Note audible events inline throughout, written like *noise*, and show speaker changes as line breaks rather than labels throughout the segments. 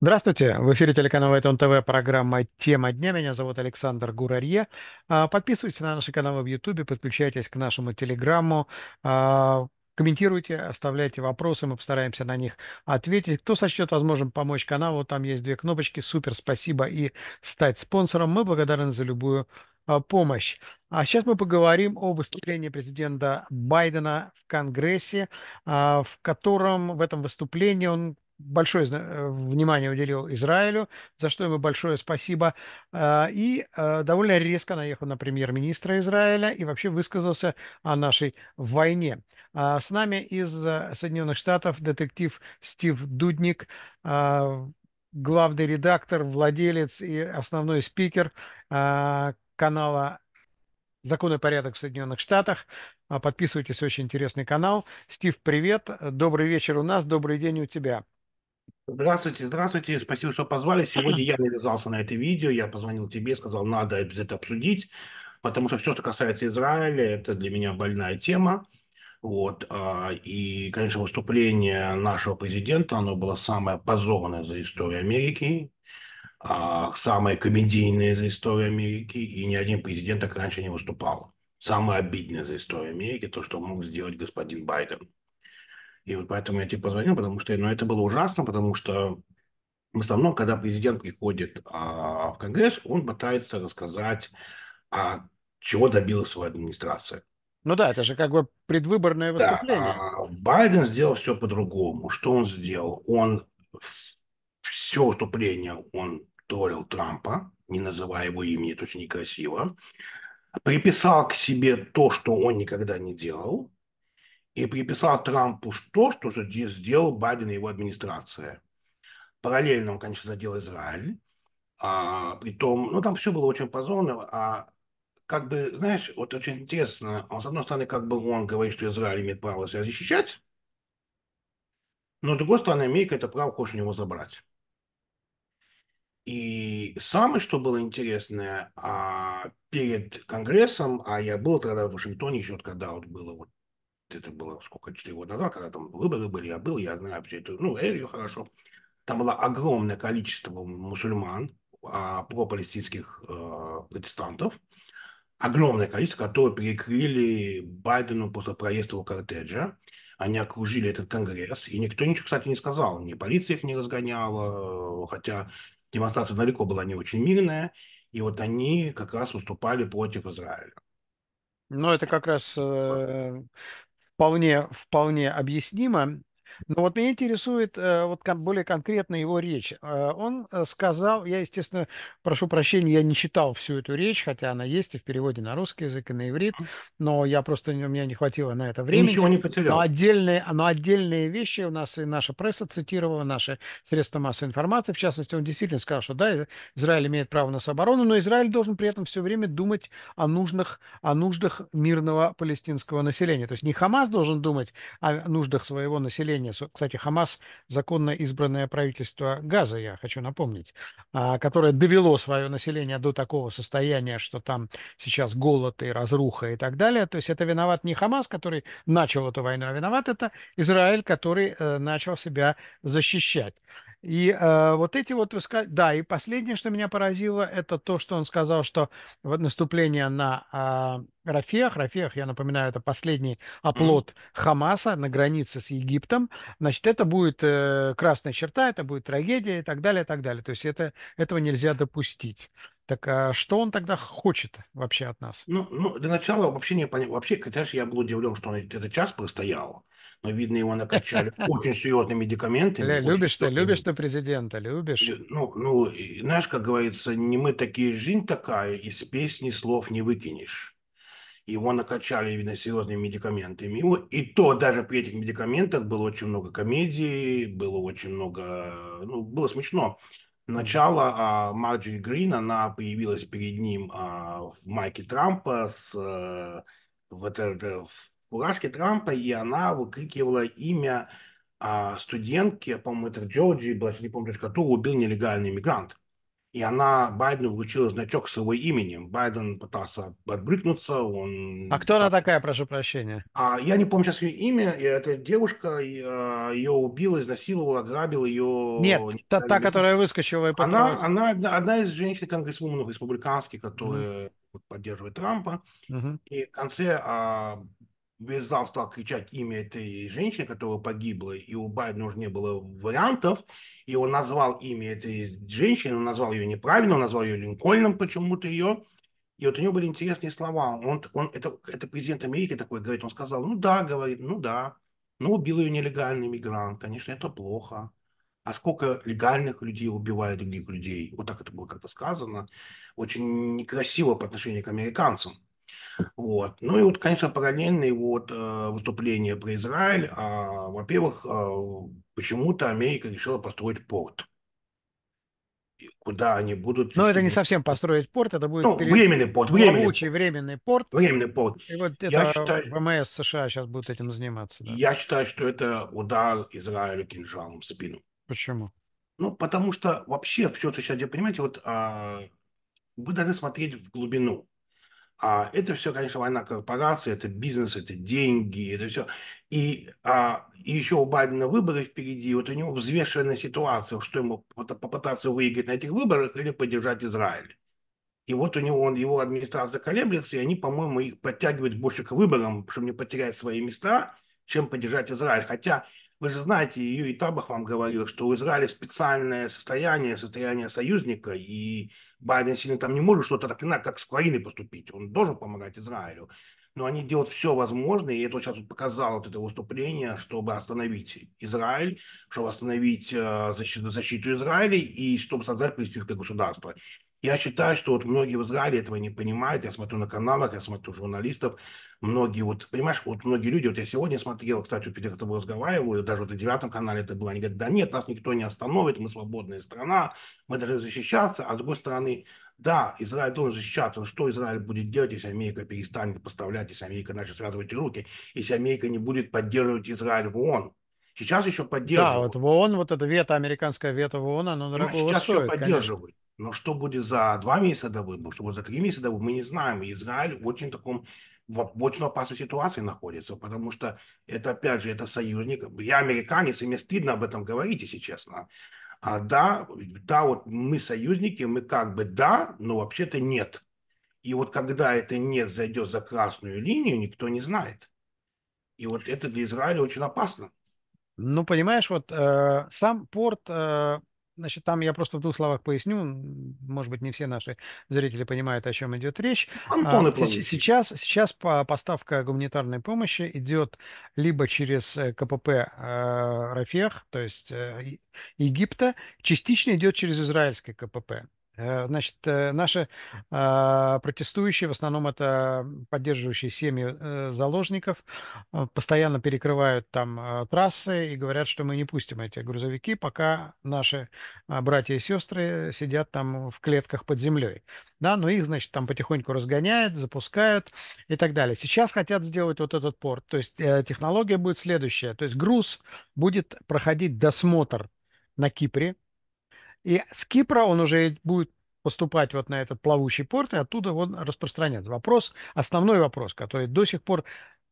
Здравствуйте, в эфире телеканала Это ТВ, программа «Тема дня». Меня зовут Александр Гурарье. А, подписывайтесь на наши каналы в Ютубе, подключайтесь к нашему Телеграмму, а, комментируйте, оставляйте вопросы, мы постараемся на них ответить. Кто сочтет возможным помочь каналу, там есть две кнопочки «Супер спасибо» и «Стать спонсором». Мы благодарны за любую а, помощь. А сейчас мы поговорим о выступлении президента Байдена в Конгрессе, а, в котором в этом выступлении он большое э, внимание уделил Израилю, за что ему большое спасибо, а, и э, довольно резко наехал на премьер-министра Израиля и вообще высказался о нашей войне. С нами из э, Соединенных Штатов детектив Стив Дудник, главный редактор, владелец и основной спикер канала «Закон и порядок в Соединенных Штатах». А, подписывайтесь, очень интересный канал. Стив, привет. Добрый вечер у нас, добрый день у тебя.
Здравствуйте, здравствуйте. Спасибо, что позвали. Сегодня я навязался на это видео. Я позвонил тебе, сказал, надо это обсудить, потому что все, что касается Израиля, это для меня больная тема. Вот. А, и, конечно, выступление нашего президента, оно было самое позорное за историю Америки а, самые комедийные за историю Америки, и ни один президент так раньше не выступал. Самое обидное за историю Америки то, что мог сделать господин Байден. И вот поэтому я тебе позвонил, потому что ну, это было ужасно, потому что в основном, когда президент приходит а, в Конгресс, он пытается рассказать, а, чего добилась его администрация.
Ну да, это же как бы предвыборное выступление. Да,
а, Байден сделал все по-другому. Что он сделал? Он все выступление он повторил Трампа, не называя его имени, это очень некрасиво, приписал к себе то, что он никогда не делал, и приписал Трампу то, что сделал Байден и его администрация. Параллельно он, конечно, задел Израиль, а, притом, ну там все было очень позорно, а как бы, знаешь, вот очень интересно, он, с одной стороны, как бы он говорит, что Израиль имеет право себя защищать, но, с другой стороны, Америка это право хочет у него забрать. И самое, что было интересное, а перед Конгрессом, а я был тогда в Вашингтоне еще, когда вот было вот это было сколько, 4 года назад, когда там выборы были, я был, я знаю все это, ну, Элью хорошо. Там было огромное количество мусульман, а, пропалестинских а, протестантов, огромное количество, которые перекрыли Байдену после проезда его кортежа. Они окружили этот конгресс, и никто ничего, кстати, не сказал. Ни полиция их не разгоняла, э, хотя демонстрация далеко была не очень мирная, и вот они как раз выступали против Израиля.
Ну, это как раз э, вполне, вполне объяснимо. Но вот меня интересует э, вот более конкретно его речь. Э, он э, сказал, я, естественно, прошу прощения, я не читал всю эту речь, хотя она есть и в переводе на русский язык, и на иврит, но я просто, у меня не хватило на это времени. И ничего не потерял. Но отдельные, но отдельные вещи у нас и наша пресса цитировала, наши средства массовой информации, в частности, он действительно сказал, что да, Израиль имеет право на самооборону, но Израиль должен при этом все время думать о нужных, о нуждах мирного палестинского населения. То есть не Хамас должен думать о нуждах своего населения, конец. Кстати, Хамас – законно избранное правительство Газа, я хочу напомнить, а, которое довело свое население до такого состояния, что там сейчас голод и разруха и так далее. То есть это виноват не Хамас, который начал эту войну, а виноват это Израиль, который э, начал себя защищать. И э, вот эти вот высказывания... Да, и последнее, что меня поразило, это то, что он сказал, что вот наступление на э, а, Рафиях, Рафех, я напоминаю, это последний оплот mm-hmm. Хамаса на границе с Египтом, значит, это будет э, красная черта, это будет трагедия и так далее, и так далее. То есть это, этого нельзя допустить. Так а что он тогда хочет вообще от нас? Ну, ну для
начала вообще не понятно. Вообще, конечно, я был удивлен, что он этот час простоял. Но, видно, его накачали *laughs* очень серьезными медикаментами.
Любишь ты, любишь ты президента, любишь. Ну,
ну, знаешь, как говорится, не мы такие, жизнь такая, из песни слов не выкинешь. Его накачали, видно, серьезными медикаментами. И то даже при этих медикаментах было очень много комедии, было очень много... Ну, было смешно начало а, Марджи Грин, она появилась перед ним а, в майке Трампа с а, вот это, в фуражке Трампа, и она выкрикивала имя а, студентки, по-моему, это Джорджи, была, не помню, кто убил нелегальный мигрант и она Байдену вручила значок с его именем. Байден пытался отбрыкнуться, он...
А кто она такая, прошу прощения? А, я не помню сейчас ее имя,
эта девушка а, ее убила, изнасиловал, ограбил ее... Нет, та, та, которая
выскочила и Она, она
одна, из женщин-конгрессвуменов республиканских, которые mm. поддерживают Трампа. Mm-hmm. И в конце а, вязал, стал кричать имя этой женщины, которая погибла, и у Байдена уже не было вариантов, и он назвал имя этой женщины, он назвал ее неправильно, он назвал ее Линкольном почему-то ее, и вот у него были интересные слова. Он, он это, это президент Америки такой говорит, он сказал, ну да, говорит, ну да, ну убил ее нелегальный мигрант, конечно, это плохо. А сколько легальных людей убивают других людей? Вот так это было как-то сказано. Очень некрасиво по отношению к американцам. Вот. Ну и вот, конечно, параллельные вот, э, выступления про Израиль. А, во-первых, э, почему-то Америка решила построить порт. И куда
они будут... Но это не совсем построить порт, это будет... Ну, перед... временный порт, временный. Плавучий временный порт. Временный порт. И вот это Я а считаю... ВМС США сейчас будут этим заниматься. Да. Я считаю, что это удар
Израилю кинжалом в спину.
Почему? Ну, потому что вообще все, что сейчас,
понимаете, вот а, вы должны смотреть в глубину. А это все, конечно, война корпораций, это бизнес, это деньги, это все. И, а, и еще у Байдена выборы впереди, вот у него взвешенная ситуация, что ему попытаться выиграть на этих выборах или поддержать Израиль. И вот у него, он, его администрация колеблется, и они, по-моему, их подтягивают больше к выборам, чтобы не потерять свои места, чем поддержать Израиль. Хотя, вы же знаете, ее и Табах вам говорил, что у Израиля специальное состояние, состояние союзника, и Байден сильно там не может что-то так иначе, как с Украиной поступить. Он должен помогать Израилю. Но они делают все возможное, и это сейчас вот показало вот это выступление, чтобы остановить Израиль, чтобы остановить э, защиту, защиту Израиля и чтобы создать палестинское государство. Я считаю, что вот многие в Израиле этого не понимают. Я смотрю на каналах, я смотрю журналистов. Многие вот, понимаешь, вот многие люди, вот я сегодня смотрел, кстати, вот я тобой разговариваю, даже вот на девятом канале это было, они говорят, да нет, нас никто не остановит, мы свободная страна, мы должны защищаться. А с другой стороны, да, Израиль должен защищаться, но что Израиль будет делать, если Америка перестанет поставлять, если Америка начнет связывать руки, если Америка не будет поддерживать Израиль в ООН?
Сейчас еще поддерживают. Да, вот в ООН, вот эта вето, американская вето в ООН, оно дорого Сейчас стоит, еще поддерживают.
Конечно. Но что будет за два месяца до выборов, что будет за три месяца до выборов, мы не знаем. Израиль в очень таком в, в очень опасной ситуации находится, потому что это, опять же, это союзник. Я американец, и мне стыдно об этом говорить, если честно. А да, да, вот мы союзники, мы как бы да, но вообще-то нет. И вот когда это нет зайдет за красную линию, никто не знает. И вот это для Израиля очень опасно.
Ну, понимаешь, вот э, сам порт э, Значит, там я просто в двух словах поясню. Может быть, не все наши зрители понимают, о чем идет речь. А, Антоны сейчас, сейчас поставка гуманитарной помощи идет либо через э, КПП э, Рафех, то есть э, Египта, частично идет через израильское КПП. Э, значит, э, наши а, протестующие, в основном это поддерживающие семьи э, заложников, постоянно перекрывают там трассы и говорят, что мы не пустим эти грузовики, пока наши а, братья и сестры сидят там в клетках под землей. Да, но ну, их, значит, там потихоньку разгоняют, запускают и так далее. Сейчас хотят сделать вот этот порт. То есть технология будет следующая. То есть груз будет проходить досмотр на Кипре, и с Кипра он уже будет поступать вот на этот плавучий порт и оттуда вот распространяться. Вопрос, основной вопрос, который до сих пор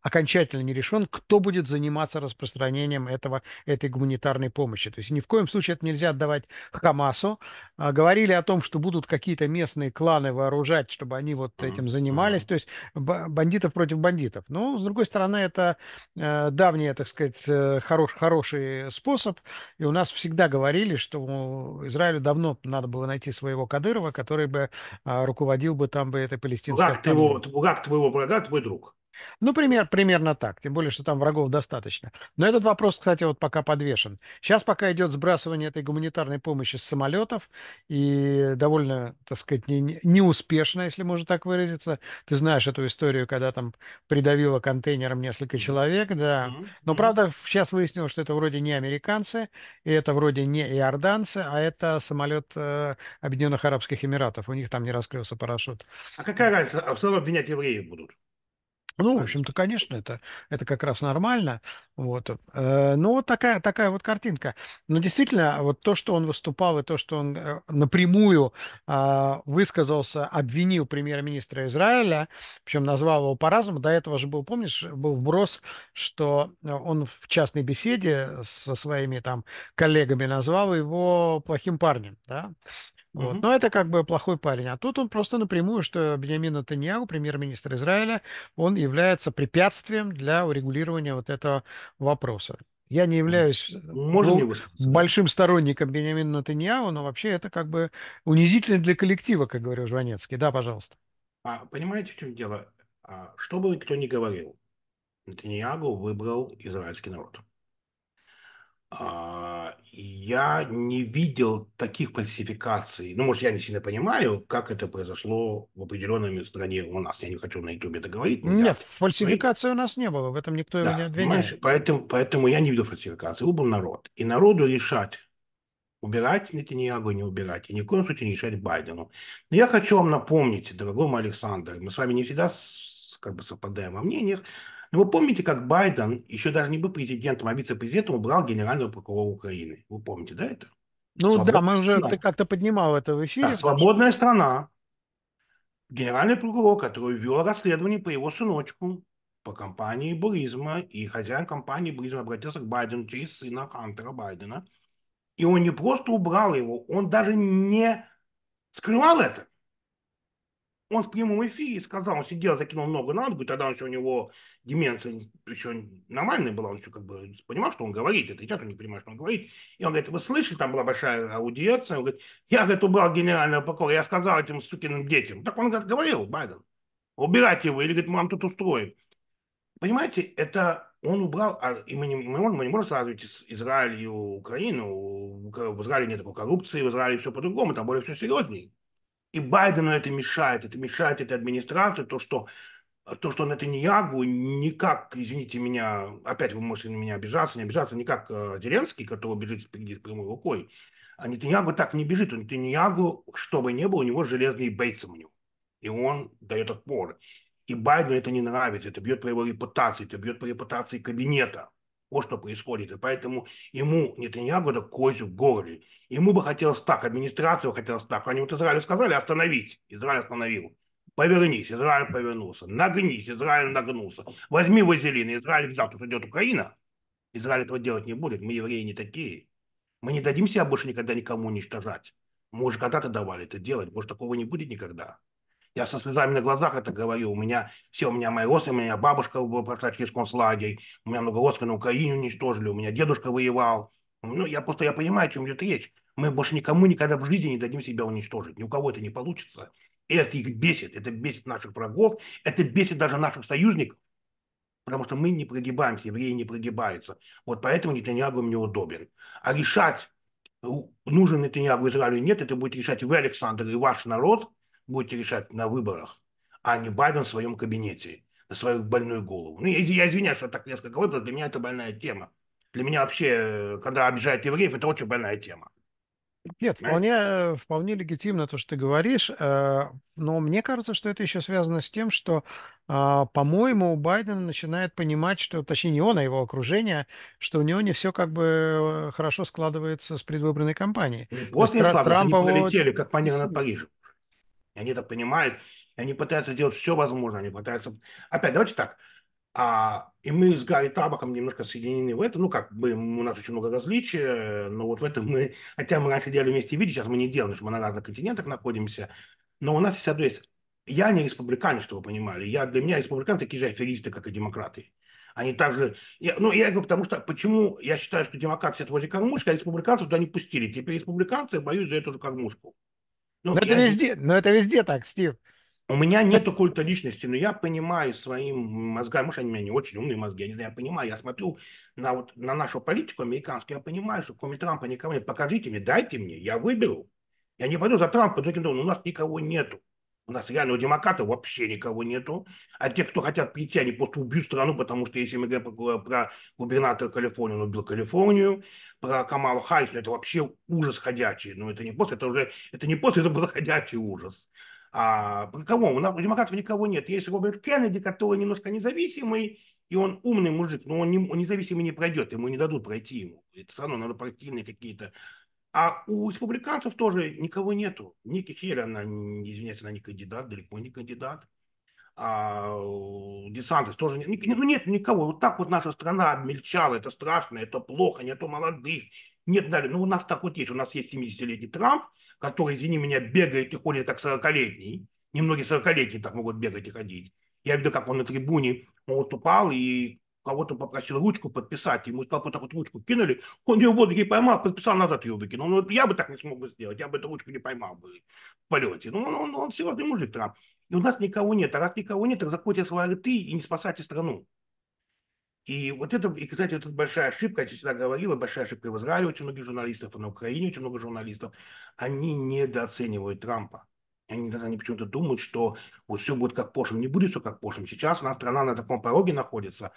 окончательно не решен, кто будет заниматься распространением этого, этой гуманитарной помощи. То есть ни в коем случае это нельзя отдавать Хамасу. А, говорили о том, что будут какие-то местные кланы вооружать, чтобы они вот этим занимались. То есть бандитов против бандитов. Но, с другой стороны, это э, давний, так сказать, э, хорош, хороший способ. И у нас всегда говорили, что Израилю давно надо было найти своего Кадырова, который бы э, руководил бы там бы этой палестинской... Бугак твоего,
Бугак твоего врага, твой
друг. Ну, пример, примерно так, тем более, что там врагов достаточно. Но этот вопрос, кстати, вот пока подвешен. Сейчас пока идет сбрасывание этой гуманитарной помощи с самолетов, и довольно, так сказать, не, неуспешно, если можно так выразиться. Ты знаешь эту историю, когда там придавило контейнером несколько человек, да. Но, правда, сейчас выяснилось, что это вроде не американцы, и это вроде не иорданцы, а это самолет э, Объединенных Арабских Эмиратов. У них там не раскрылся парашют.
А какая разница? А в обвинять евреев будут.
Ну, в общем-то, конечно, это, это как раз нормально. Вот. Э, ну, вот такая, такая вот картинка. Но действительно, вот то, что он выступал, и то, что он э, напрямую а, высказался, обвинил премьер-министра Израиля, причем назвал его по-разному. До этого же был, помнишь, был вброс, что он в частной беседе со своими там коллегами назвал его плохим парнем. Да? Вот. Но это как бы плохой парень. А тут он просто напрямую, что Бенямин Натаньяу, премьер-министр Израиля, он является препятствием для урегулирования вот этого вопроса. Я не являюсь э, Можно ну, большим сторонником Бенямина Натаньяу, но вообще это как бы унизительно для коллектива, как говорил Жванецкий. Да, пожалуйста.
А, понимаете, в чем дело? А, что бы кто ни говорил, Натаньягу выбрал израильский народ. А, я не видел таких фальсификаций. Ну, может, я не сильно понимаю, как это произошло в определенной стране у нас. Я не хочу на Ютубе это говорить. Нельзя. Нет,
фальсификации у нас не было. В этом никто да, не обвиняет.
Поэтому, поэтому я не видел фальсификации. Выбыл народ. И народу решать, убирать Нетаньягу, не убирать. И ни в коем случае не решать Байдену. Но я хочу вам напомнить, дорогой мой Александр, мы с вами не всегда как бы совпадаем во мнениях, но вы помните, как Байден, еще даже не был президентом, а вице-президентом, убрал генерального прокурора Украины? Вы помните, да, это?
Ну свободная да, мы уже, страна. ты как-то поднимал это в эфире. Да, свободная страна.
Генеральный прокурор, который вел расследование по его сыночку, по компании Буризма, и хозяин компании Буризма обратился к Байдену через сына Хантера Байдена. И он не просто убрал его, он даже не скрывал это он в прямом эфире сказал, он сидел, закинул ногу на ногу, и тогда он еще у него деменция еще нормальная была, он еще как бы понимал, что он говорит, это я он не понимаю, что он говорит. И он говорит, вы слышали, там была большая аудиенция, он говорит, я, говорит, убрал генерального прокурора, я сказал этим сукиным детям. Так он, говорит, говорил, Байден, убирать его, или, говорит, мы вам тут устроим. Понимаете, это он убрал, а и мы, не, мы, мы не можем сравнивать Израиль и Украину, в Израиле нет такой коррупции, в Израиле все по-другому, там более все серьезнее. И Байдену это мешает, это мешает этой администрации, то, что то, что он это не Ягу никак, извините меня, опять вы можете на меня обижаться, не обижаться, никак э, Зеленский, который бежит впереди с прямой рукой, а Натаньягу так не бежит. У Натаньягу, что бы ни было, у него железный бейтсом у него. И он дает отпор. И Байдену это не нравится, это бьет по его репутации, это бьет по репутации кабинета. Вот что происходит. И поэтому ему, не Нетаньягу, да козю в горле. Ему бы хотелось так, администрацию хотелось так. Они вот Израилю сказали остановить. Израиль остановил. Повернись, Израиль повернулся. Нагнись, Израиль нагнулся. Возьми вазелин, Израиль взял. Тут идет Украина. Израиль этого делать не будет. Мы, евреи, не такие. Мы не дадим себя больше никогда никому уничтожать. Мы уже когда-то давали это делать. Может, такого не будет никогда. Я со слезами на глазах это говорю. У меня все, у меня мои родственники, у меня бабушка была прошла через концлагерь, у меня много родственников на Украине уничтожили, у меня дедушка воевал. Ну, я просто я понимаю, о чем идет речь. Мы больше никому никогда в жизни не дадим себя уничтожить. Ни у кого это не получится. это их бесит. Это бесит наших врагов, это бесит даже наших союзников. Потому что мы не прогибаемся, евреи не прогибаются. Вот поэтому Нетаньягу мне удобен. А решать, нужен Нетаньягу Израилю нет, это будет решать вы, Александр, и ваш народ – будете решать на выборах, а не Байден в своем кабинете, на свою больную голову. Ну, я, извиняюсь, что так резко говорю, но для меня это больная тема. Для меня вообще, э, когда обижают евреев, это очень больная тема.
Нет, вполне, э, вполне легитимно то, что ты говоришь, э, но мне кажется, что это еще связано с тем, что, а, по-моему, Байден начинает понимать, что, точнее, не он, а его окружение, что у него не все как бы хорошо складывается с предвыборной кампанией. После не складывается, Трампа они пролетели, как по над
Парижем. И они это понимают, и они пытаются делать все возможное, они пытаются... Опять, давайте так, а, и мы с Гарри Табахом немножко соединены в это. Ну, как бы у нас очень много различий, но вот в этом мы... Хотя мы раньше делали вместе видео, сейчас мы не делаем, потому что мы на разных континентах находимся. Но у нас есть одно есть... Я не республиканец, чтобы вы понимали. Я, для меня республиканы такие же аферисты, как и демократы. Они также... Я, ну, я говорю, потому что... Почему я считаю, что демократы сидят возле кормушки, а республиканцев туда не пустили? Теперь республиканцы боюсь за эту же кормушку. Ну, но, это я... везде,
но это везде
так, Стив. У меня нету культа личности, но я понимаю своим мозгам, может, они у меня не очень умные мозги, я не знаю, я понимаю, я смотрю на, вот, на нашу политику американскую, я понимаю, что кроме Трампа никого нет. Покажите мне, дайте мне, я выберу. Я не пойду за Трампа, другим думаю, у нас никого нету. У нас реально у демократов вообще никого нету. А те, кто хотят прийти, они просто убьют страну, потому что если мы говорим про, губернатора Калифорнии, он убил Калифорнию, про Камалу Харрис, это вообще ужас ходячий. но ну, это не после, это уже, это не после, *laughs* это был ходячий ужас. А про кого? У, нас, у демократов никого нет. Есть Роберт Кеннеди, который немножко независимый, и он умный мужик, но он, не, он независимый не пройдет, ему не дадут пройти ему. Это все равно надо партийные какие-то а у республиканцев тоже никого нету. Ники Хелли, она, извиняюсь, она не кандидат, далеко не кандидат. А, Десантес тоже нет. Ну, нет никого. Вот так вот наша страна обмельчала. Это страшно, это плохо, нету молодых. Нет, далее. Ну, у нас так вот есть. У нас есть 70-летний Трамп, который, извини меня, бегает и ходит как 40-летний. Немногие 40-летние так могут бегать и ходить. Я видел, как он на трибуне он уступал, и кого-то попросил ручку подписать, ему вот так вот ручку кинули, он ее в воздухе поймал, подписал, назад ее выкинул. Ну, я бы так не смог бы сделать, я бы эту ручку не поймал бы в полете. Ну, он, он, он серьезный мужик, Трамп. И у нас никого нет. А раз никого нет, так закройте свои рты и не спасайте страну. И вот это, и, кстати, вот это большая ошибка, я всегда говорила, большая ошибка и в Израиле очень многих журналистов, и на Украине очень много журналистов. Они недооценивают Трампа. Они, они почему-то думают, что вот все будет как в Не будет все как в Сейчас у нас страна на таком пороге находится,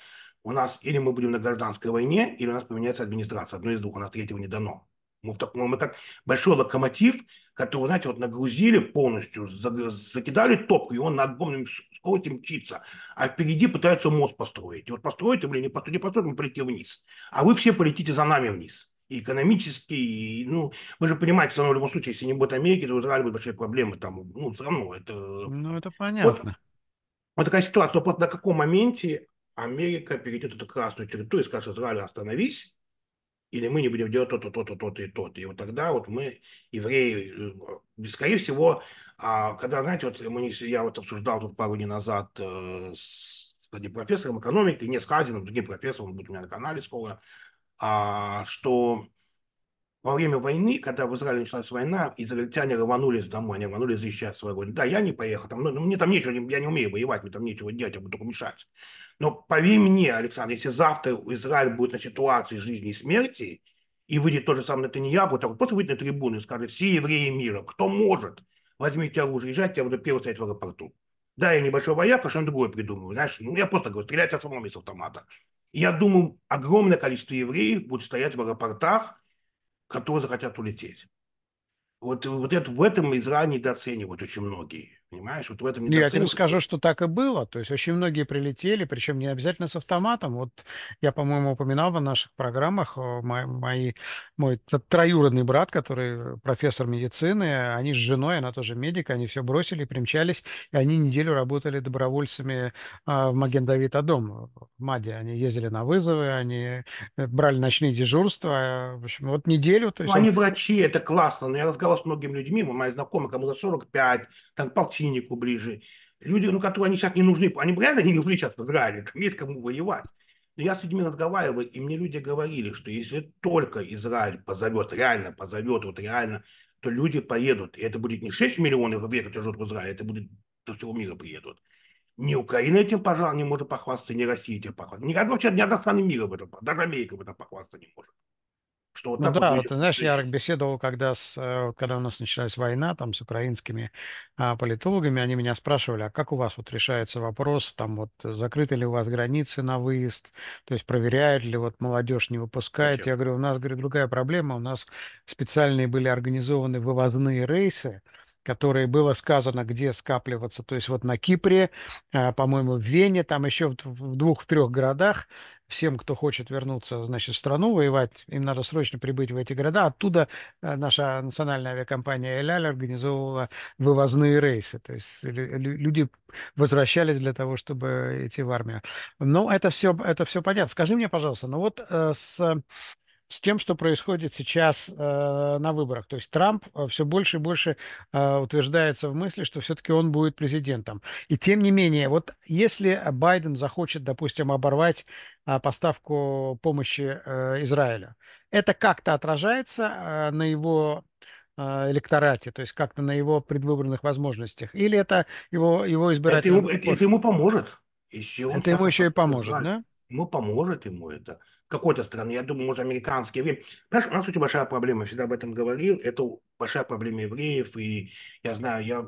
у нас или мы будем на гражданской войне, или у нас поменяется администрация. Одно из двух, у нас третьего не дано. Мы, в таком мы как большой локомотив, который, знаете, вот нагрузили полностью, закидали топку, и он на огромном скорости мчится. А впереди пытаются мост построить. И вот построить или не построить, не построить, мы полетим вниз. А вы все полетите за нами вниз. И экономически, и, ну, вы же понимаете, все равно в любом случае, если не будет Америки, то у Израиля большие проблемы там, ну, все равно это... Ну, это понятно. Вот, вот такая ситуация, но просто на каком моменте Америка перейдет эту красную черту и скажет Израилю остановись, или мы не будем делать то-то, то-то, то-то и то-то. И вот тогда вот мы, евреи, э, э, скорее всего, а, когда, знаете, вот мы, я вот обсуждал тут пару дней назад э, с одним профессором экономики, не с Хазином, другим профессором, он будет у меня на канале скоро, а, что во время войны, когда в Израиле началась война, израильтяне рванулись домой, они рванули защищать свою родину. Да, я не поехал, там, ну, ну, мне там нечего, я не умею воевать, мне там нечего делать, я буду только мешать. Но поверь мне, Александр, если завтра Израиль будет на ситуации жизни и смерти, и выйдет тот же самый Натаньягу, так вот просто выйдет на трибуну и скажет, все евреи мира, кто может, возьмите оружие, езжайте, я буду первый стоять в аэропорту. Да, я небольшой вояк, а что нибудь другое придумаю, знаешь, ну я просто говорю, стрелять от самого из автомата. я думаю, огромное количество евреев будет стоять в аэропортах, которые захотят улететь. Вот, вот это, в этом Израиль недооценивает очень многие. Понимаешь, вот в этом недооценка. Ну, я тебе скажу,
что так и было. То есть очень многие прилетели, причем не обязательно с автоматом. Вот я, по-моему, упоминал в наших программах э, мой, мой, мой троюродный брат, который профессор медицины, они с женой, она тоже медик, они все бросили, примчались, и они неделю работали добровольцами а, в Маген Магендавит Адом, в МАДе. Они ездили на вызовы, они э, брали ночные дежурства. В общем, вот неделю. То есть ну, они
врачи, это классно. Но я разговаривал с многими людьми, мои знакомые, кому-то 45, там полтора Синику ближе, люди, ну, которые они сейчас не нужны, они реально не нужны сейчас в Израиле, там есть кому воевать. Но я с людьми разговариваю, и мне люди говорили, что если только Израиль позовет, реально позовет, вот реально, то люди поедут. И это будет не 6 миллионов евреев, которые живут в Израиле, это будет до всего мира приедут. Ни Украина этим, пожалуй, не может похвастаться, ни Россия этим похвастаться. Ни, вообще, ни одна страна мира в этом, даже Америка в этом похвастаться не может. Что вот ну да, вот, вот, знаешь, я
беседовал, когда, с, вот, э, когда у нас началась война там с украинскими а, политологами, они меня спрашивали, а как у вас вот решается вопрос, там вот э, закрыты ли у вас границы на выезд, то есть проверяют ли, вот молодежь не выпускает. Я говорю, у нас, говорю, другая проблема, у нас специальные были организованы вывозные рейсы, которые было сказано, где скапливаться. То есть вот на Кипре, а, по-моему, в Вене, там еще в двух-трех городах всем, кто хочет вернуться, значит, в страну воевать, им надо срочно прибыть в эти города. Оттуда э, наша национальная авиакомпания «Эляль» организовывала вывозные рейсы. То есть люди возвращались для того, чтобы идти в армию. Но ну, это все, это все понятно. Скажи мне, пожалуйста, ну вот э, с с тем, что происходит сейчас э, на выборах. То есть Трамп э, все больше и больше э, утверждается в мысли, что все-таки он будет президентом. И тем не менее, вот если Байден захочет, допустим, оборвать а, поставку помощи э, Израилю. Это как-то отражается э, на его э, электорате, то есть как-то на его предвыборных возможностях? Или это его, его избиратель? Это ему, это, это ему поможет.
Еще он это ему еще и поможет, знает. да? Ему поможет ему это. Какой-то страны, я думаю, может, американские евреи. Понимаешь, у нас очень большая проблема, я всегда об этом говорил, это большая проблема евреев, и я знаю, я,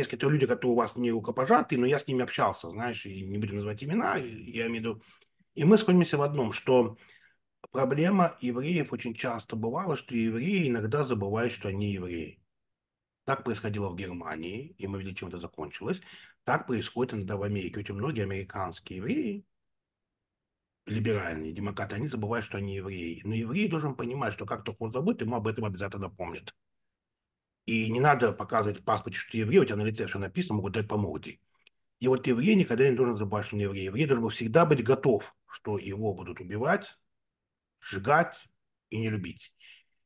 есть какие-то люди, которые у вас не рукопожаты, но я с ними общался, знаешь, и не будем называть имена, я имею в виду и мы сходимся в одном, что проблема евреев очень часто бывала, что евреи иногда забывают, что они евреи. Так происходило в Германии, и мы видели, чем это закончилось. Так происходит иногда в Америке. Очень многие американские евреи, либеральные демократы, они забывают, что они евреи. Но евреи должен понимать, что как только он забудет, ему об этом обязательно напомнят. И не надо показывать в паспорте, что ты еврей, у тебя на лице все написано, могут дать по морде. И вот еврей никогда не должен забывать, что он еврей. Еврей должен был всегда быть готов что его будут убивать, сжигать и не любить.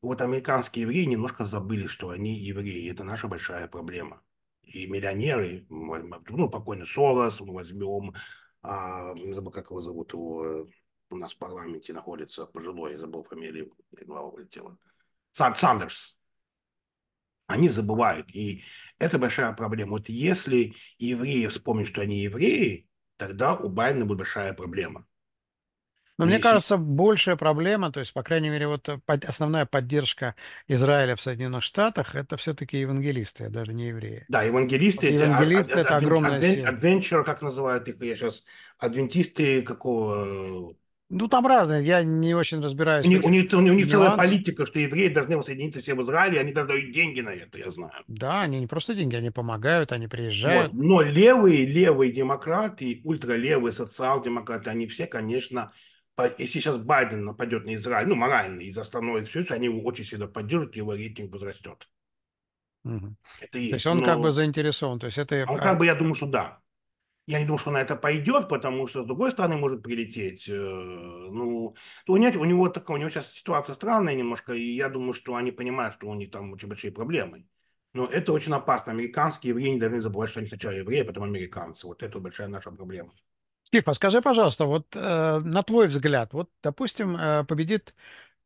Вот американские евреи немножко забыли, что они евреи. Это наша большая проблема. И миллионеры, ну, покойный Сорос, мы возьмем, а, забыл, как его зовут, его э, у нас в парламенте находится пожилой, я забыл фамилию, глава улетела. Сан Сандерс. Они забывают, и это большая проблема. Вот если евреи вспомнят, что они евреи, тогда у Байдена будет большая проблема.
Но мне кажется, большая проблема, то есть, по крайней мере, вот э, основная поддержка Израиля в Соединенных Штатах, это все-таки евангелисты, а даже не евреи. Да, евангелисты. Вот а, а, евангелисты это, это, это огромная адвен, сила.
Адвенчур, как называют их, я сейчас, адвентисты какого... Э,
ну, там разные, я не очень разбираюсь. У них, у них, у них целая политика,
что евреи должны воссоединиться все в Израиле, они даже дают деньги на это, я знаю.
Да, они не просто деньги, они помогают, они приезжают.
Вот. Но левые, левые демократы, ультралевые социал-демократы, они все, конечно, если сейчас Байден нападет на Израиль, ну, морально, и остановит все это, они его очень сильно поддержат, его рейтинг возрастет. Угу. Это есть. То есть он но... как бы
заинтересован. То есть это... А он как бы, я
думаю, что да. Я не думаю, что на это пойдет, потому что с другой стороны может прилететь. Э, ну, у него, у него такая, у него сейчас ситуация странная немножко, и я думаю, что они понимают, что у них там очень большие проблемы. Но это очень опасно. Американские евреи не должны забывать, что они сначала евреи, а потом американцы. Вот это большая наша проблема.
Стив, а скажи, пожалуйста, вот э, на твой взгляд, вот, допустим, э, победит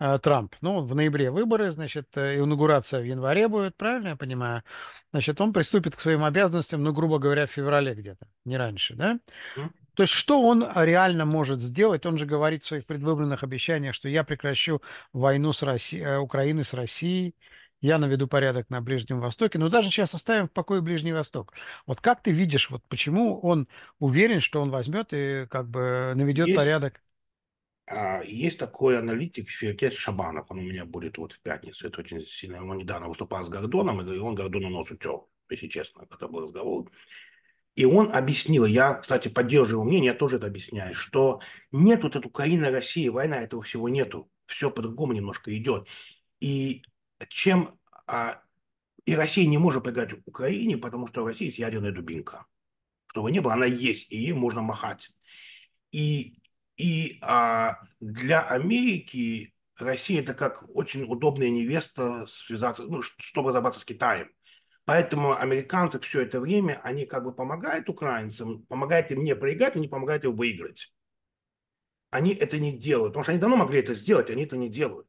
э, Трамп, ну, в ноябре выборы, значит, э, инаугурация в январе будет, правильно я понимаю? Значит, он приступит к своим обязанностям, ну, грубо говоря, в феврале где-то, не раньше, да? Mm. То есть что он реально может сделать? Он же говорит в своих предвыборных обещаниях, что я прекращу войну с Россией, э, Украины с Россией, я наведу порядок на Ближнем Востоке, но даже сейчас оставим в покое Ближний Восток. Вот как ты видишь, вот почему он уверен, что он возьмет и как бы наведет есть, порядок?
А, есть такой аналитик Феркет Шабанов, он у меня будет вот в пятницу, это очень сильно, он недавно выступал с Гордоном, и он Гордону нос утер, если честно, когда был разговор. И он объяснил, я, кстати, поддерживаю мнение, я тоже это объясняю, что нет вот этой Украины, России, война, этого всего нету. Все по-другому немножко идет. И чем а, и Россия не может предать Украине, потому что у России есть ядерная дубинка. чтобы не было, она есть, и ей можно махать. И, и а, для Америки Россия это как очень удобная невеста связаться, ну, чтобы разобраться с Китаем. Поэтому американцы все это время, они как бы помогают украинцам, помогают им не проиграть, но не помогают им выиграть. Они это не делают, потому что они давно могли это сделать, они это не делают.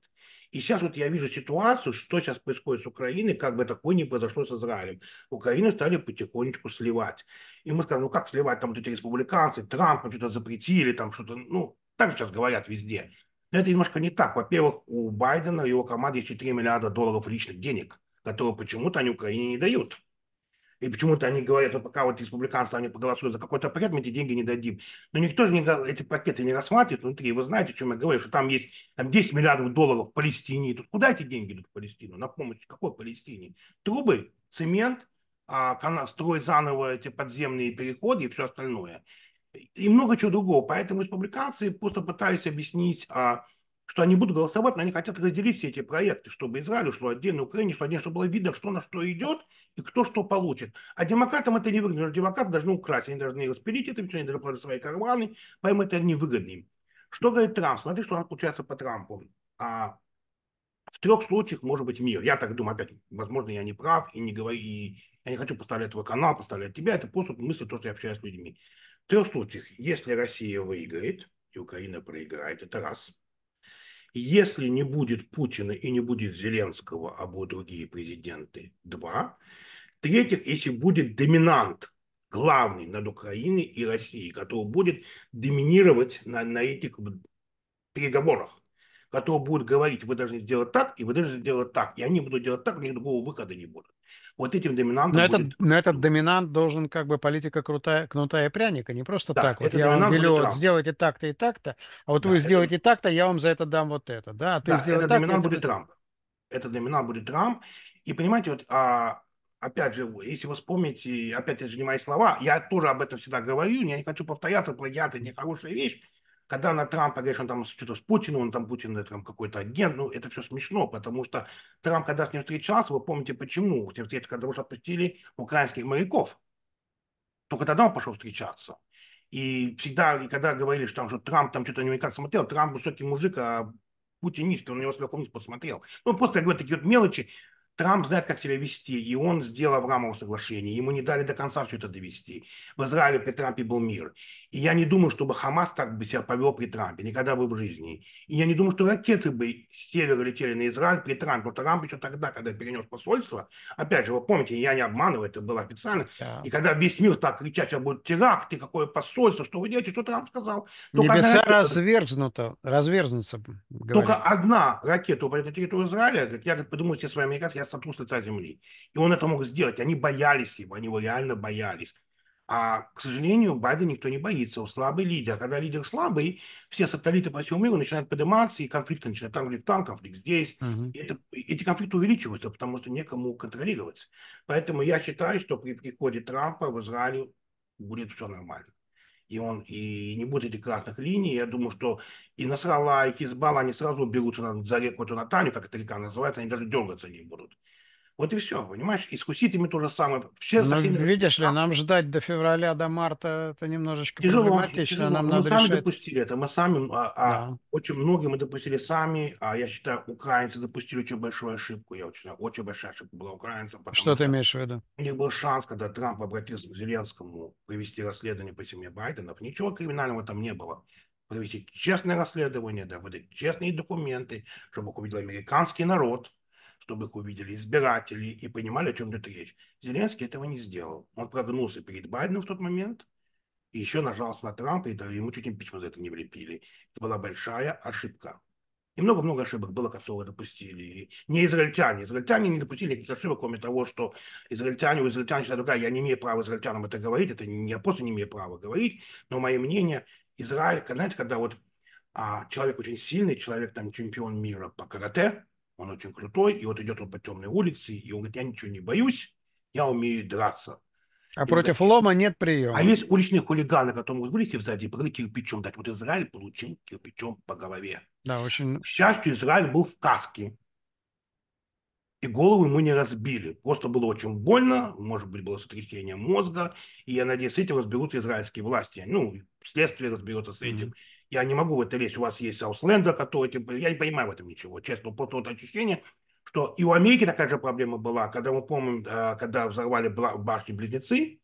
И сейчас вот я вижу ситуацию, что сейчас происходит с Украиной, как бы такое не произошло с Израилем. Украину стали потихонечку сливать. И мы скажем, ну как сливать, там вот эти республиканцы, Трамп что-то запретили, там что-то, ну, так сейчас говорят везде. Но это немножко не так. Во-первых, у Байдена и его команды есть 4 миллиарда долларов личных денег, которые почему-то они Украине не дают. И почему-то они говорят, ну пока вот республиканцы они проголосуют за какой-то пакет, мы эти деньги не дадим. Но никто же не, эти пакеты не рассматривает внутри. Вы знаете, о чем я говорю, что там есть там 10 миллиардов долларов в Палестине. И тут куда эти деньги идут в Палестину? На помощь какой Палестине? Трубы, цемент, а, строить заново эти подземные переходы и все остальное. И много чего другого. Поэтому республиканцы просто пытались объяснить а, что они будут голосовать, но они хотят разделить все эти проекты, чтобы Израилю шло отдельно, Украине что отдельно, чтобы было видно, что на что идет и кто что получит. А демократам это не выгодно. Демократы должны украсть, они должны распилить это все, они должны положить свои карманы, поэтому это невыгодно им. Что говорит Трамп? Смотри, что у нас получается по Трампу. А в трех случаях может быть мир. Я так думаю, опять, возможно, я не прав, и не говорю, и я не хочу поставлять твой канал, поставлять тебя. Это просто мысль, то, что я общаюсь с людьми. В трех случаях. Если Россия выиграет, и Украина проиграет, это раз. Если не будет Путина и не будет Зеленского, а будут другие президенты, два. третьих если будет доминант, главный над Украиной и Россией, который будет доминировать на, на этих переговорах которые будут говорить, вы должны сделать так, и вы должны сделать так. И они будут делать так, у них другого выхода не будет. Вот этим доминантом но будет... этот,
но этот доминант должен как бы политика крутая, кнутая и пряника, не просто да, так. Вот я вам велю вот, сделайте так-то и так-то, а вот да, вы это... сделаете так-то, я вам за это дам вот это. Да, а ты да сделай этот так, доминант будет Трамп.
Этот доминант будет Трамп. И понимаете, вот а, опять же, если вы вспомните, опять же не мои слова, я тоже об этом всегда говорю, я не хочу повторяться, плагиат это нехорошая вещь, когда на Трампа говоришь, он там что-то с Путиным, он там Путин там какой-то агент, ну это все смешно, потому что Трамп, когда с ним встречался, вы помните почему, с ним встречался, потому что отпустили украинских моряков. Только тогда он пошел встречаться. И всегда, и когда говорили, что там что Трамп там что-то не как смотрел, Трамп высокий мужик, а Путин низкий, он его с легком не посмотрел. Ну, просто говорю такие вот мелочи, Трамп знает, как себя вести, и он сделал Аврамово соглашение. Ему не дали до конца все это довести. В Израиле при Трампе был мир. И я не думаю, чтобы Хамас так бы себя повел при Трампе, никогда бы в жизни. И я не думаю, что ракеты бы с севера летели на Израиль при Трампе. Вот Трамп еще тогда, когда перенес посольство, опять же, вы помните, я не обманываю, это было официально. Да. И когда весь мир так кричать, а будет теракты, какое посольство, что вы делаете, что Трамп сказал. Только Небеса ракета...
разверзнута, разверзнутся. Только
одна ракета упадет на территорию Израиля, я говорит, подумаю, все свои американцы, я красоту с лица земли. И он это мог сделать. Они боялись его, они его реально боялись. А, к сожалению, Байден никто не боится. Он слабый лидер. Когда лидер слабый, все сателлиты по всему миру начинают подниматься, и конфликты начинают. Конфликт там, конфликт здесь. Угу. И это, эти конфликты увеличиваются, потому что некому контролировать. Поэтому я считаю, что при приходе Трампа в Израиле будет все нормально и он и не будет этих красных линий. Я думаю, что и Насрала, и Хизбалла, они сразу берутся на, за реку эту Натанию, как это река называется, они даже дергаться не будут. Вот и все, понимаешь? ими то же самое. Все Но, ну, всеми...
Видишь ли, а нам ждать до февраля, до марта, это немножечко тяжело, проблематично. Тяжело. Нам мы надо сами решать...
допустили это, мы сами, а, а, да. очень многие мы допустили сами, а я считаю, украинцы допустили очень большую ошибку, я очень, очень большая ошибка была украинцам. Что ты имеешь в виду? У них был шанс, когда Трамп обратился к Зеленскому провести расследование по семье Байденов, ничего криминального там не было провести честное расследование, да, выдать честные документы, чтобы увидел американский народ, чтобы их увидели избиратели и понимали, о чем идет речь. Зеленский этого не сделал. Он прогнулся перед Байденом в тот момент и еще нажался на Трампа, и ему чуть импичмент за это не влепили. Это была большая ошибка. И много-много ошибок было, которые допустили. И не израильтяне. Израильтяне не допустили никаких ошибок, кроме того, что израильтяне, у израильтян считают, другая, я не имею права израильтянам это говорить, это не, я просто не имею права говорить, но мое мнение, Израиль, знаете, когда вот а, человек очень сильный, человек там чемпион мира по карате, он очень крутой, и вот идет он по темной улице, и он говорит, я ничего не боюсь, я умею драться. А и против вот,
лома нет приема. А
есть уличные хулиганы, которые могут вылезти сзади и прыгать кирпичом дать. Вот Израиль получил кирпичом по голове. Да, очень... К счастью, Израиль был в каске. И голову ему не разбили. Просто было очень больно, может быть, было сотрясение мозга. И я надеюсь, с этим разберутся израильские власти. Ну, следствие разберется с этим. Mm-hmm. Я не могу в это лезть. У вас есть Саусленда, который этим... Я не понимаю в этом ничего. Честно, просто вот ощущение, что и у Америки такая же проблема была, когда мы помним, э, когда взорвали башни-близнецы,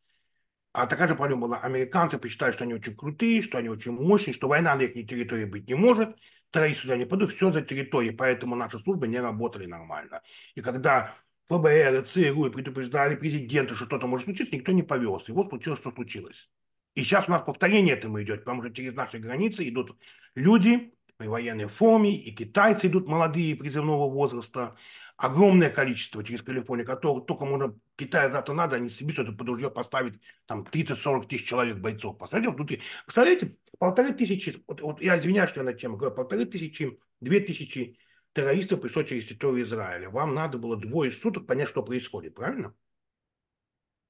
а такая же проблема была. Американцы посчитают, что они очень крутые, что они очень мощные, что война на их территории быть не может. Террористы сюда не пойдут. Все за территорией, поэтому наши службы не работали нормально. И когда ФБР, ЦРУ предупреждали президента, что что-то может случиться, никто не повелся. И вот случилось, что случилось. И сейчас у нас повторение этому идет, потому что через наши границы идут люди при военной форме, и китайцы идут молодые призывного возраста, огромное количество через Калифорнию, которого только можно Китая завтра надо, они себе что-то под ружье поставить, там 30-40 тысяч человек бойцов. Посмотрите, внутри. Представляете, полторы тысячи, вот, вот я извиняюсь, что я на тему говорю, полторы тысячи, две тысячи террористов пришло через территорию Израиля. Вам надо было двое суток понять, что происходит, правильно?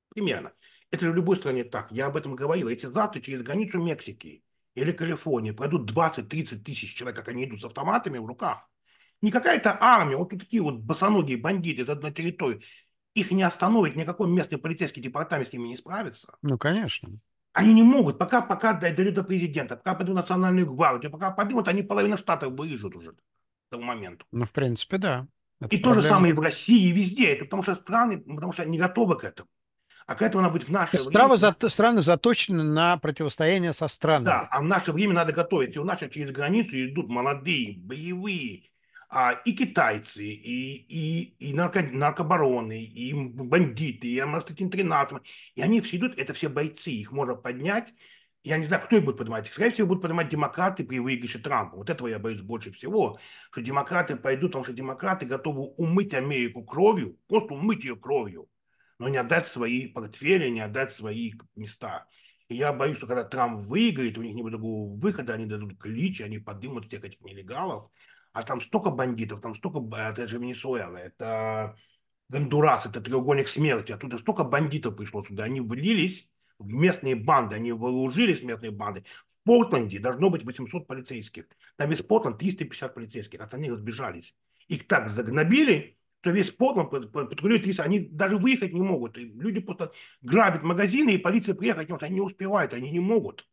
Примерно. Это же в любой стране так. Я об этом говорил. Если завтра через границу Мексики или Калифорнии пройдут 20-30 тысяч человек, как они идут с автоматами в руках, не какая-то армия, вот такие вот босоногие бандиты из одной территории, их не остановит, никакой местный полицейский департамент с ними не справится.
Ну, конечно.
Они не могут, пока, пока дойдут до президента, пока поднимут национальную гвардию, пока поднимут, они половину штатов выезжают уже к тому моменту.
Ну, в принципе, да. Это и проблема. то же самое и в
России, и везде. Это потому что страны, потому что не готовы к этому
а какая-то она будет в наше время. Страны, за... страны заточены на противостояние со странами. Да, а в наше
время надо готовить. И у нас через границу идут молодые, боевые, а, и китайцы, и, и, и нарко, наркобароны, и бандиты, и Амарстатин-13. И они все идут, это все бойцы, их можно поднять. Я не знаю, кто их будет поднимать. Скорее всего, будут поднимать демократы при выигрыше Трампа. Вот этого я боюсь больше всего, что демократы пойдут, потому что демократы готовы умыть Америку кровью, просто умыть ее кровью но не отдать свои портфели, не отдать свои места. И я боюсь, что когда Трамп выиграет, у них не будет другого выхода, они дадут клич, они подымут всех этих нелегалов. А там столько бандитов, там столько... Это а, же Венесуэла, это Гондурас, это треугольник смерти. Оттуда столько бандитов пришло сюда. Они влились в местные банды, они вооружились местные банды. В Портленде должно быть 800 полицейских. Там из Портленда 350 полицейских, остальные разбежались. Их так загнобили, что весь Портланд патрулирует рейсы, они даже выехать не могут. И люди просто грабят магазины, и полиция приехать потому что они не успевают, они не могут.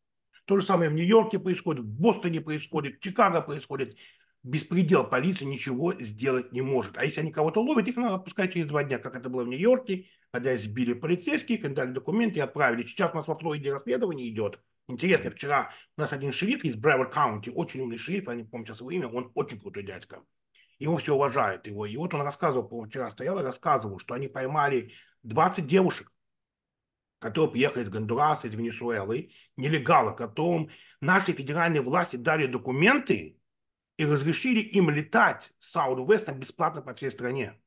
То же самое в Нью-Йорке происходит, в Бостоне происходит, в Чикаго происходит. Беспредел полиции ничего сделать не может. А если они кого-то ловят, их надо отпускать через два дня, как это было в Нью-Йорке, когда сбили полицейских, когда дали документы и отправили. Сейчас у нас во Флориде расследование идет. Интересно, вчера у нас один шериф из Брэвер Каунти, очень умный шериф, я не помню сейчас его имя, он очень крутой дядька его все уважают его. И вот он рассказывал, вчера стоял и рассказывал, что они поймали 20 девушек, которые приехали из Гондураса, из Венесуэлы, нелегалы, которым наши федеральные власти дали документы и разрешили им летать с Southwest бесплатно по всей стране.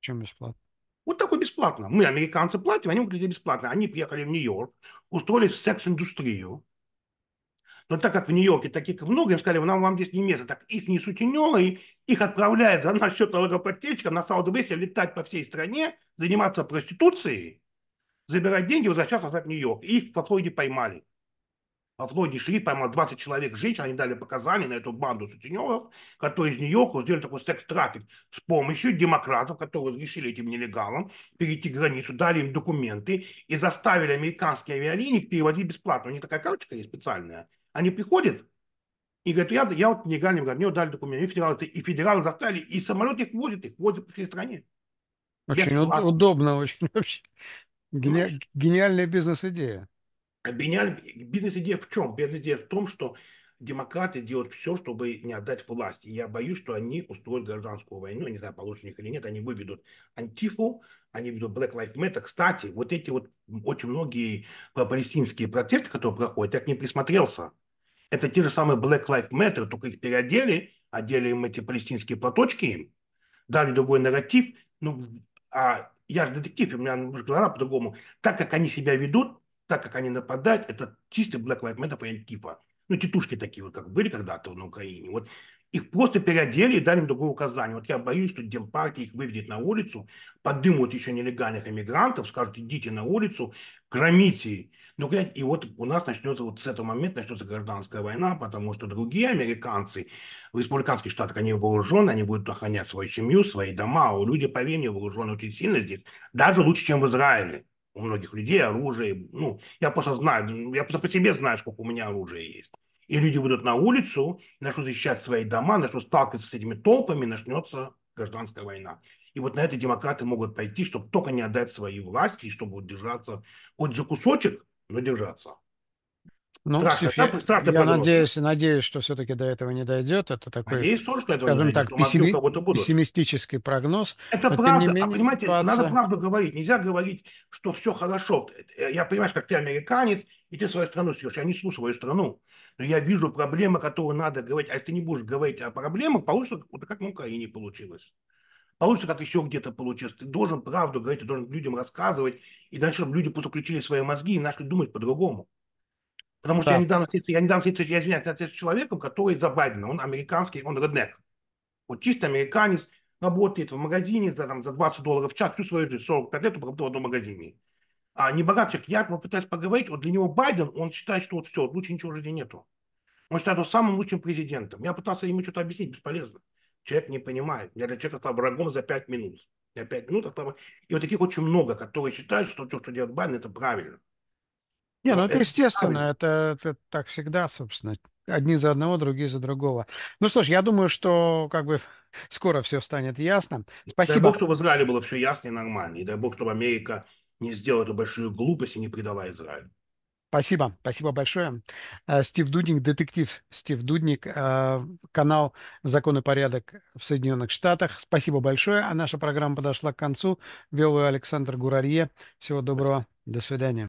Чем бесплатно? Вот такой бесплатно. Мы, американцы, платим, они выглядят бесплатно. Они приехали в Нью-Йорк, устроили секс-индустрию, но так как в Нью-Йорке таких много, им сказали, нам вам здесь не место. Так их не сутенеры, их отправляют за наш счет налогоплательщика на Саудовесте летать по всей стране, заниматься проституцией, забирать деньги, возвращаться назад в Нью-Йорк. И их во Флориде поймали. Во Флориде шериф поймал 20 человек женщин, они дали показания на эту банду сутенеров, которые из Нью-Йорка сделали такой секс-трафик с помощью демократов, которые разрешили этим нелегалам перейти границу, дали им документы и заставили американские авиалинии их переводить бесплатно. У них такая карточка есть специальная, они приходят и говорят, я, я вот нелегальный, говорят, мне вот дали документы, и федералы, и федералы заставили, и
самолет их возит, их возят по всей стране. Очень уд- удобно, очень вообще. Гени- гениальная бизнес-идея.
Гениальная бизнес-идея в чем? Бизнес-идея в том, что демократы делают все, чтобы не отдать власть. я боюсь, что они устроят гражданскую войну, я не знаю, получится у них или нет, они выведут антифу, они ведут Black Lives Matter. Кстати, вот эти вот очень многие палестинские протесты, которые проходят, я к ним присмотрелся. Это те же самые Black Lives Matter, только их переодели, одели им эти палестинские платочки им, дали другой нарратив. Ну, а я же детектив, у меня глаза по-другому. Так как они себя ведут, так как они нападают, это чистый Black Lives Matter фейн антифа. Ну, тетушки такие вот, как были когда-то на Украине. Вот их просто переодели и дали им другое указание. Вот я боюсь, что Демпартия их выведет на улицу, подымут еще нелегальных иммигрантов, скажут, идите на улицу, громите. Ну, и вот у нас начнется вот с этого момента начнется гражданская война, потому что другие американцы в республиканских штатах, они вооружены, они будут охранять свою семью, свои дома. А у людей, поверь мне, вооружены очень сильно здесь, даже лучше, чем в Израиле. У многих людей оружие, ну, я просто знаю, я просто по себе знаю, сколько у меня оружия есть. И люди выйдут на улицу, начнут защищать свои дома, начнут сталкиваться с этими толпами, начнется гражданская война. И вот на это демократы могут пойти, чтобы только не отдать свои власти, чтобы держаться хоть за кусочек, но держаться.
Ну, страшно, Стив, страшно я, надеюсь, надеюсь, что все-таки до этого не дойдет. Это такой, надеюсь, тоже, что скажем дойдет, так, пессими... пессимистический прогноз. Это но, правда. А менее, а понимаете, ситуация... надо
правду говорить. Нельзя говорить, что все хорошо. Я понимаю, как ты американец, и ты свою страну съешь. Я несу свою страну. Но я вижу проблемы, которые надо говорить. А если ты не будешь говорить о проблемах, получится, вот как на Украине получилось. Получится, как еще где-то получилось. Ты должен правду говорить, ты должен людям рассказывать, иначе чтобы люди просто включили свои мозги и начали думать по-другому. Потому что да. я недавно дам я не дам встретиться, я извиняюсь, с человеком, который за Байдена. Он американский, он реднек. Вот чисто американец, работает в магазине за, там, за 20 долларов в час всю свою жизнь, 45 лет проработал в одном магазине. А не богат человек, я попытаюсь поговорить, вот для него Байден, он считает, что вот все, лучше ничего в жизни нету. Он считает его самым лучшим президентом. Я пытался ему что-то объяснить, бесполезно. Человек не понимает. Я для человека стал врагом за 5 минут. За 5 минут. Стал... И вот таких очень много, которые считают, что то, что делает Байден, это правильно.
Не, ну это естественно, это, это так всегда, собственно. Одни за одного, другие за другого. Ну что ж, я думаю, что как бы *laughs* скоро все станет ясно. Спасибо. Дай бог, чтобы
в Израиле было все ясно и нормально. И дай бог, чтобы Америка не сделала эту большую глупость и не предала Израиль.
Спасибо, спасибо большое. Э, Стив Дудник, детектив Стив Дудник, э, канал «Закон и порядок» в Соединенных Штатах. Спасибо большое. А наша программа подошла к концу. Вел ее Александр Гурарье. Всего доброго. Спасибо. До свидания.